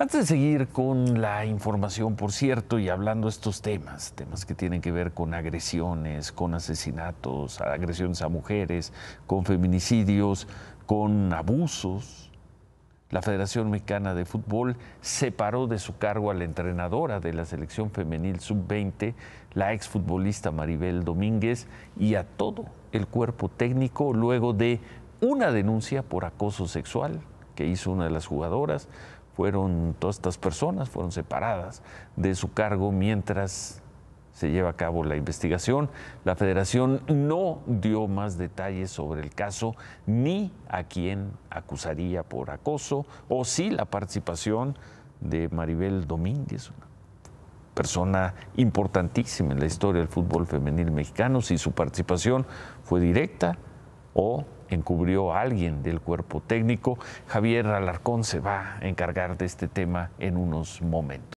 Antes de seguir con la información, por cierto, y hablando de estos temas, temas que tienen que ver con agresiones, con asesinatos, agresiones a mujeres, con feminicidios, con abusos, la Federación Mexicana de Fútbol separó de su cargo a la entrenadora de la selección femenil sub-20, la exfutbolista Maribel Domínguez, y a todo el cuerpo técnico luego de una denuncia por acoso sexual que hizo una de las jugadoras fueron todas estas personas fueron separadas de su cargo mientras se lleva a cabo la investigación. La federación no dio más detalles sobre el caso ni a quién acusaría por acoso o si la participación de Maribel Domínguez, una persona importantísima en la historia del fútbol femenil mexicano, si su participación fue directa o encubrió a alguien del cuerpo técnico. Javier Alarcón se va a encargar de este tema en unos momentos.